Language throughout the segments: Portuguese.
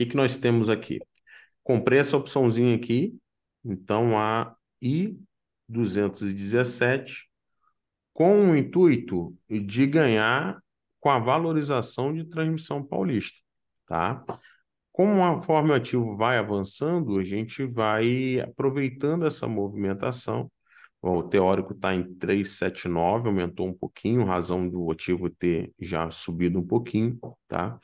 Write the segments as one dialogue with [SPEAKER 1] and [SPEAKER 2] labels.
[SPEAKER 1] que, que nós temos aqui? Comprei essa opçãozinha aqui, então a I217, com o intuito de ganhar com a valorização de transmissão paulista, tá? Como a forma ativo vai avançando, a gente vai aproveitando essa movimentação. O teórico está em 379, aumentou um pouquinho, razão do ativo ter já subido um pouquinho, tá?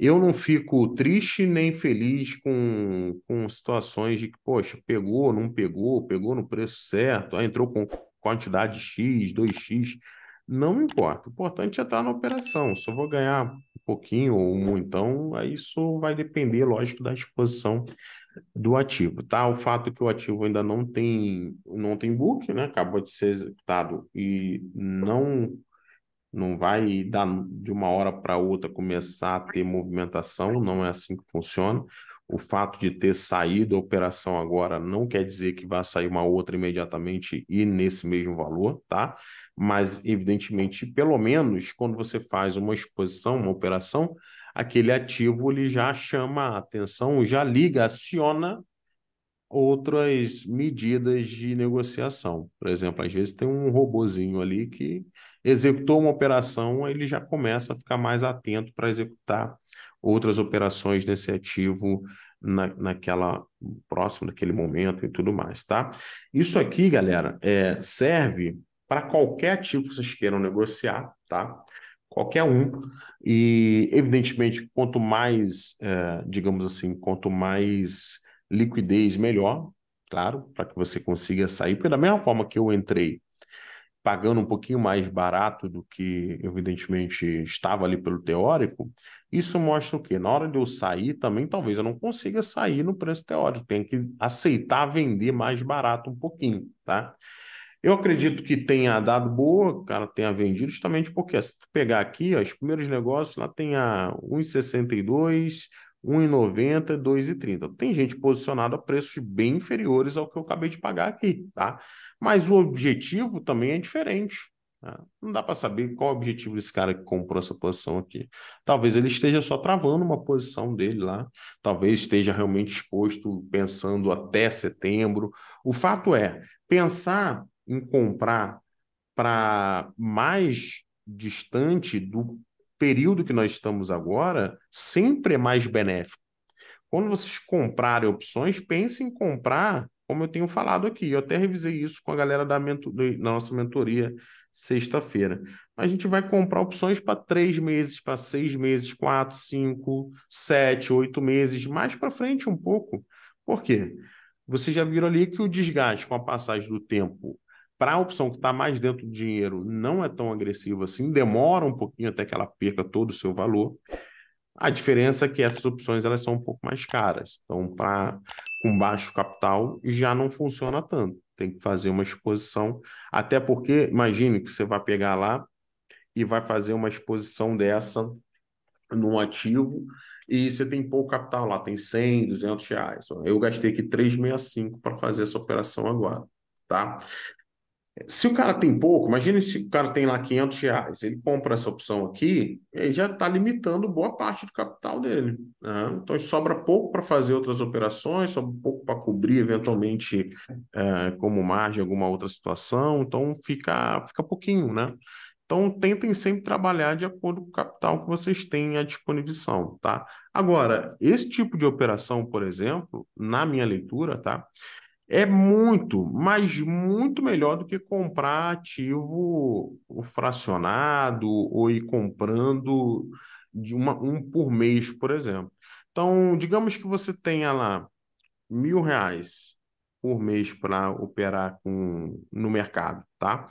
[SPEAKER 1] eu não fico triste nem feliz com, com situações de que, poxa, pegou, não pegou, pegou no preço certo, entrou com quantidade X, 2X. Não me importa. O importante é estar na operação. Se eu vou ganhar um pouquinho ou então aí isso vai depender, lógico, da exposição do ativo, tá? O fato é que o ativo ainda não tem não tem book, né? Acabou de ser executado e não não vai dar de uma hora para outra começar a ter movimentação, não é assim que funciona. O fato de ter saído a operação agora não quer dizer que vai sair uma outra imediatamente e nesse mesmo valor, tá? Mas, evidentemente, pelo menos quando você faz uma exposição, uma operação, aquele ativo ele já chama a atenção, já liga, aciona outras medidas de negociação. Por exemplo, às vezes tem um robozinho ali que executou uma operação, ele já começa a ficar mais atento para executar outras operações nesse ativo na, naquela próximo daquele momento e tudo mais, tá? Isso aqui, galera, é, serve para qualquer ativo que vocês queiram negociar, tá? Qualquer um. E, evidentemente, quanto mais, é, digamos assim, quanto mais liquidez, melhor, claro, para que você consiga sair. Porque, da mesma forma que eu entrei pagando um pouquinho mais barato do que, evidentemente, estava ali pelo teórico, isso mostra o quê? Na hora de eu sair também, talvez eu não consiga sair no preço teórico, tem que aceitar vender mais barato um pouquinho, tá? Eu acredito que tenha dado boa, cara, tenha vendido justamente porque se tu pegar aqui, ó, os primeiros negócios lá tem a 1,62, 1,90, 2,30. Tem gente posicionada a preços bem inferiores ao que eu acabei de pagar aqui, tá? mas o objetivo também é diferente. Né? Não dá para saber qual o objetivo desse cara que comprou essa posição aqui. Talvez ele esteja só travando uma posição dele lá, talvez esteja realmente exposto pensando até setembro. O fato é, pensar em comprar para mais distante do período que nós estamos agora sempre é mais benéfico. Quando vocês comprarem opções, pensem em comprar como eu tenho falado aqui. Eu até revisei isso com a galera da, mento... nossa mentoria sexta-feira. A gente vai comprar opções para três meses, para seis meses, quatro, cinco, sete, oito meses, mais para frente um pouco. Por quê? Vocês já viram ali que o desgaste com a passagem do tempo para a opção que está mais dentro do dinheiro não é tão agressivo assim, demora um pouquinho até que ela perca todo o seu valor. A diferença é que essas opções elas são um pouco mais caras. Então, para com baixo capital já não funciona tanto. Tem que fazer uma exposição, até porque imagine que você vai pegar lá e vai fazer uma exposição dessa num ativo e você tem pouco capital lá, tem 100, 200 reais. Eu gastei aqui 365 para fazer essa operação agora, tá? Se o cara tem pouco, imagine se o cara tem lá 500 reais, ele compra essa opção aqui, ele já está limitando boa parte do capital dele. Né? Então, sobra pouco para fazer outras operações, sobra pouco para cobrir, eventualmente, é, como margem, alguma outra situação. Então, fica, fica pouquinho, né? Então, tentem sempre trabalhar de acordo com o capital que vocês têm à disposição, tá? Agora, esse tipo de operação, por exemplo, na minha leitura, tá? é muito, mas muito melhor do que comprar ativo fracionado ou ir comprando de uma, um por mês, por exemplo. Então, digamos que você tenha lá mil reais por mês para operar com, no mercado, tá?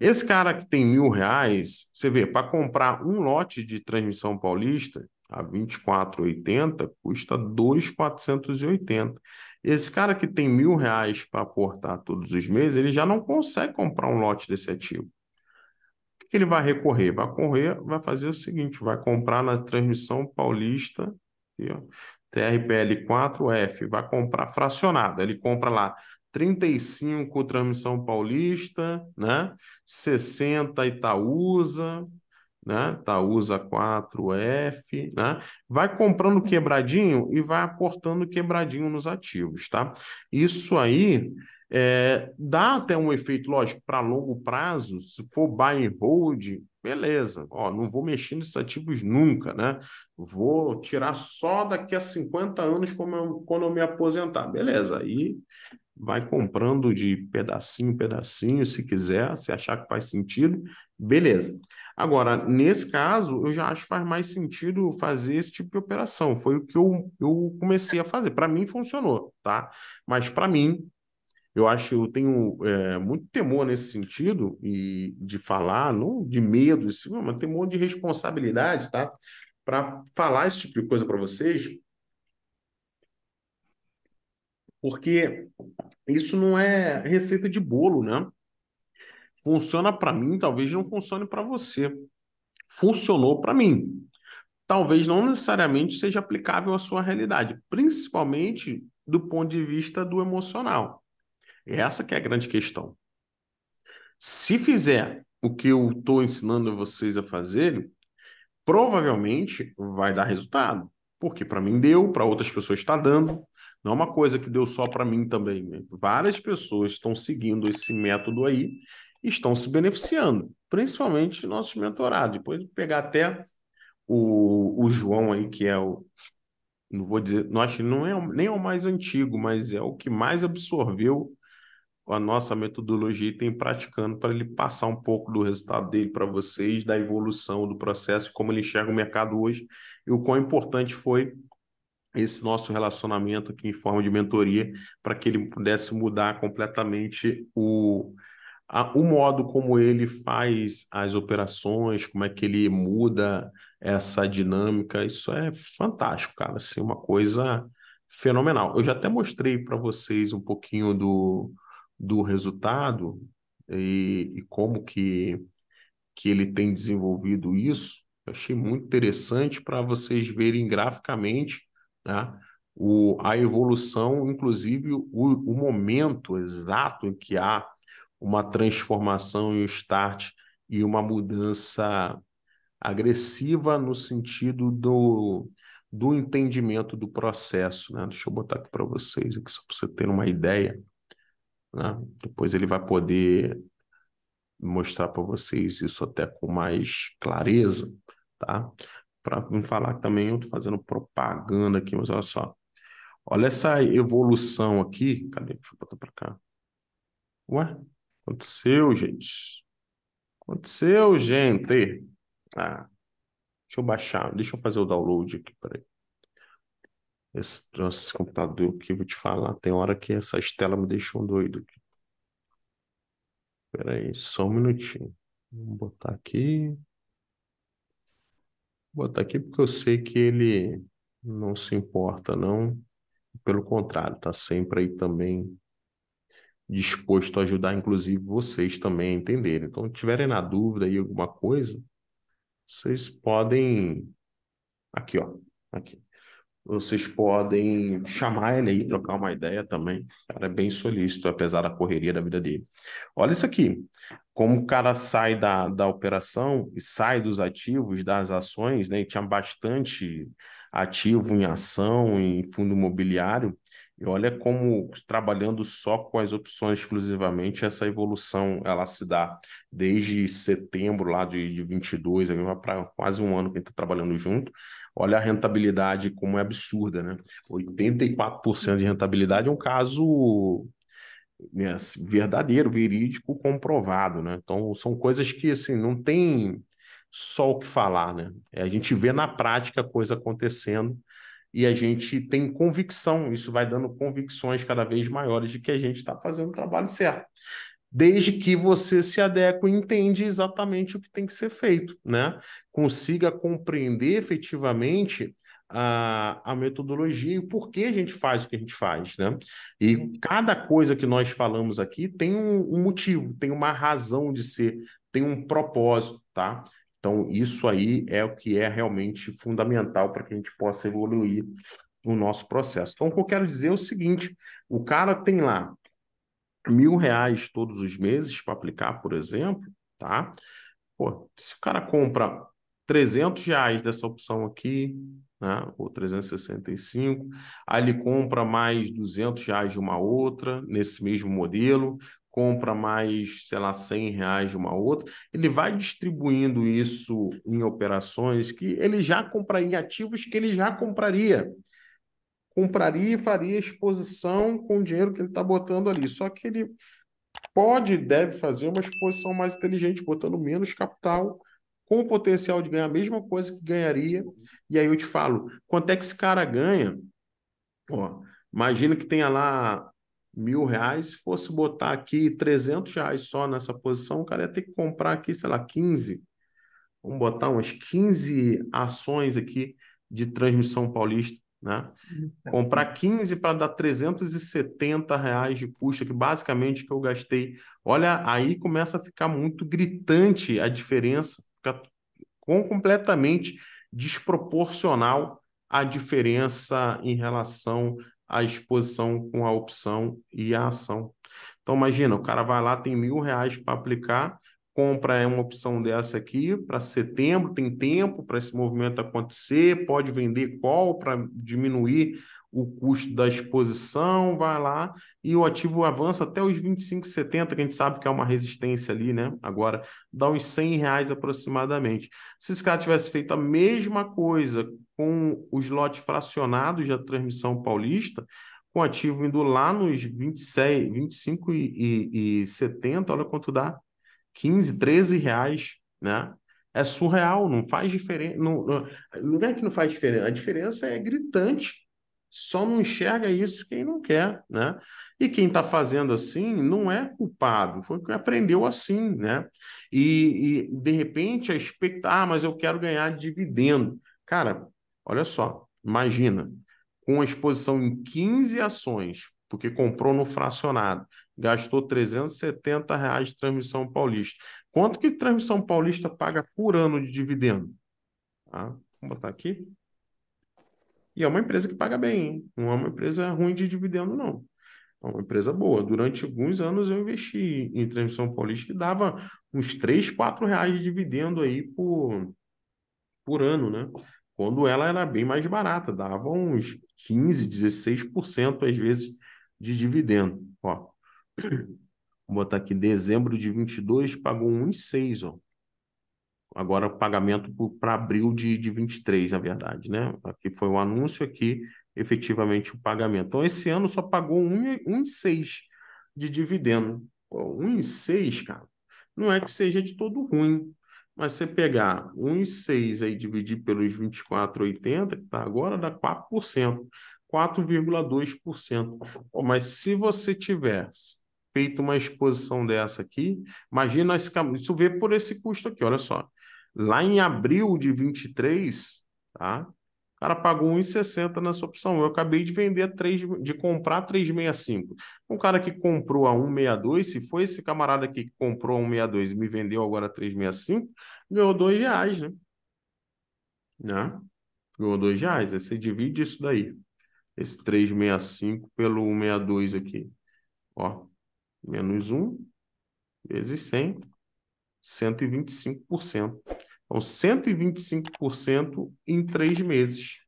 [SPEAKER 1] Esse cara que tem mil reais, você vê, para comprar um lote de transmissão paulista a 24,80 custa 2,480. Esse cara que tem mil reais para aportar todos os meses, ele já não consegue comprar um lote desse ativo. O que, ele vai recorrer? Vai correr, vai fazer o seguinte: vai comprar na transmissão paulista, TRPL4F, vai comprar fracionada. Ele compra lá 35 transmissão paulista, né? 60 Itaúsa, né? Taúsa tá, 4F, né? Vai comprando quebradinho e vai aportando quebradinho nos ativos, tá? Isso aí é, dá até um efeito, lógico, para longo prazo, se for buy and hold, beleza, ó, não vou mexer nesses ativos nunca, né? Vou tirar só daqui a 50 anos como eu, quando eu me aposentar, beleza, aí vai comprando de pedacinho em pedacinho, se quiser, se achar que faz sentido, Beleza. Agora, nesse caso, eu já acho que faz mais sentido fazer esse tipo de operação. Foi o que eu, eu comecei a fazer. Para mim, funcionou, tá? Mas para mim, eu acho que eu tenho é, muito temor nesse sentido e de falar, não de medo, mas temor de responsabilidade, tá? Para falar esse tipo de coisa para vocês, porque isso não é receita de bolo, né? Funciona para mim, talvez não funcione para você. Funcionou para mim. Talvez não necessariamente seja aplicável à sua realidade, principalmente do ponto de vista do emocional. Essa que é a grande questão. Se fizer o que eu estou ensinando vocês a fazer, provavelmente vai dar resultado. Porque para mim deu, para outras pessoas está dando. Não é uma coisa que deu só para mim também. Né? Várias pessoas estão seguindo esse método aí estão se beneficiando, principalmente nossos mentorados. Depois pegar até o, o João aí, que é o. Não vou dizer, nós não é nem é o mais antigo, mas é o que mais absorveu a nossa metodologia e tem praticando para ele passar um pouco do resultado dele para vocês, da evolução do processo, como ele enxerga o mercado hoje e o quão importante foi esse nosso relacionamento aqui em forma de mentoria para que ele pudesse mudar completamente o, a, o modo como ele faz as operações, como é que ele muda essa dinâmica, isso é fantástico, cara. Assim, uma coisa fenomenal. Eu já até mostrei para vocês um pouquinho do, do resultado e, e como que, que ele tem desenvolvido isso. Eu achei muito interessante para vocês verem graficamente né, o, a evolução, inclusive o, o momento exato em que há uma transformação e um start e uma mudança agressiva no sentido do, do entendimento do processo. Né? Deixa eu botar aqui para vocês, aqui só para você ter uma ideia. Né? Depois ele vai poder mostrar para vocês isso até com mais clareza, tá? Para não falar que também eu estou fazendo propaganda aqui, mas olha só. Olha essa evolução aqui. Cadê? Deixa eu botar para cá. Ué? Aconteceu, gente. Aconteceu, gente. Ah, deixa eu baixar, deixa eu fazer o download aqui, peraí. Esse, esse computador que eu vou te falar, tem hora que essas telas me deixam doido espera aí só um minutinho. Vamos botar aqui. Vou botar aqui porque eu sei que ele não se importa, não. Pelo contrário, tá sempre aí também disposto a ajudar, inclusive, vocês também a entenderem. Então, tiverem na dúvida aí alguma coisa, vocês podem. Aqui, ó. Aqui. Vocês podem chamar ele aí, trocar uma ideia também. O cara é bem solícito, apesar da correria da vida dele. Olha isso aqui. Como o cara sai da, da operação e sai dos ativos, das ações, né? tinha bastante ativo em ação, em fundo imobiliário. E olha como, trabalhando só com as opções exclusivamente, essa evolução ela se dá desde setembro lá de, de 22, para quase um ano que a gente está trabalhando junto. Olha a rentabilidade como é absurda, né? 84% de rentabilidade é um caso né, assim, verdadeiro, verídico, comprovado, né? Então, são coisas que, assim, não tem só o que falar, né? É, a gente vê na prática a coisa acontecendo e a gente tem convicção, isso vai dando convicções cada vez maiores de que a gente está fazendo o trabalho certo. Desde que você se adeque e entende exatamente o que tem que ser feito, né? Consiga compreender efetivamente a, a metodologia e por que a gente faz o que a gente faz, né? E uhum. cada coisa que nós falamos aqui tem um, um motivo, tem uma razão de ser, tem um propósito, tá? Então, isso aí é o que é realmente fundamental para que a gente possa evoluir no nosso processo. Então, o que eu quero dizer é o seguinte: o cara tem lá mil reais todos os meses para aplicar, por exemplo, tá? Pô, se o cara compra 300 reais dessa opção aqui, né? ou 365, aí ele compra mais 200 reais de uma outra, nesse mesmo modelo, compra mais, sei lá, 100 reais de uma outra, ele vai distribuindo isso em operações que ele já compraria, em ativos que ele já compraria. Compraria e faria exposição com o dinheiro que ele está botando ali. Só que ele pode e deve fazer uma exposição mais inteligente, botando menos capital, com o potencial de ganhar a mesma coisa que ganharia. E aí eu te falo, quanto é que esse cara ganha? Ó, imagina que tenha lá mil reais, se fosse botar aqui 300 reais só nessa posição, o cara ia ter que comprar aqui, sei lá, 15. Vamos botar umas 15 ações aqui de transmissão paulista, né? Uhum. Comprar 15 para dar 370 reais de custo, que basicamente que eu gastei. Olha, aí começa a ficar muito gritante a diferença, fica com, completamente desproporcional a diferença em relação a exposição com a opção e a ação. Então, imagina, o cara vai lá, tem mil reais para aplicar, compra é uma opção dessa aqui para setembro, tem tempo para esse movimento acontecer, pode vender qual para diminuir o custo da exposição, vai lá e o ativo avança até os 25,70, que a gente sabe que é uma resistência ali, né? Agora dá uns 100 reais aproximadamente. Se esse cara tivesse feito a mesma coisa com os lotes fracionados da transmissão paulista, com o ativo indo lá nos 26, 25 e, e, e 70, olha quanto dá, 15, 13 reais, né? É surreal, não faz diferença. Não, não, não é que não faz diferença, a diferença é gritante só não enxerga isso quem não quer, né? E quem está fazendo assim não é culpado, foi que aprendeu assim, né? E, e de repente a expectativa, ah, mas eu quero ganhar dividendo. Cara, olha só, imagina, com a exposição em 15 ações, porque comprou no fracionado, gastou 370 reais de transmissão paulista. Quanto que transmissão paulista paga por ano de dividendo? Ah, Vamos botar aqui. E é uma empresa que paga bem, hein? não é uma empresa ruim de dividendo, não. É uma empresa boa. Durante alguns anos eu investi em Transmissão Paulista e dava uns 3, 4 reais de dividendo aí por, por ano, né? Quando ela era bem mais barata, dava uns 15, 16% às vezes de dividendo. Ó, vou botar aqui dezembro de 22 pagou 1,6, ó agora pagamento para abril de, de 23, na verdade, né? Aqui foi o anúncio, aqui efetivamente o pagamento. Então, esse ano só pagou 1,6 de dividendo. 1,6, cara, não é que seja de todo ruim, mas você pegar 1,6 aí dividir pelos 24,80, que está agora, dá 4%, 4,2%. Mas se você tivesse feito uma exposição dessa aqui, imagina esse, isso vê por esse custo aqui, olha só. Lá em abril de 23, tá? O cara pagou 1,60 nessa opção. Eu acabei de vender 3, de comprar 3,65. Um cara que comprou a 1,62, se foi esse camarada aqui que comprou a 1,62 e me vendeu agora a 3,65, ganhou 2 reais, né? né? Ganhou 2 reais. Aí você divide isso daí. Esse 3,65 pelo 1,62 aqui. Ó, menos 1 vezes 100, 125%. Então, 125% em três meses.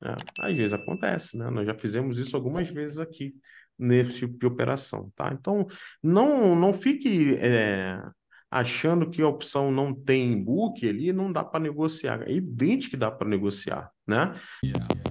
[SPEAKER 1] Né? Às vezes acontece, né? Nós já fizemos isso algumas vezes aqui nesse tipo de operação, tá? Então, não, não fique é, achando que a opção não tem book ali, não dá para negociar. É evidente que dá para negociar, né? Yeah.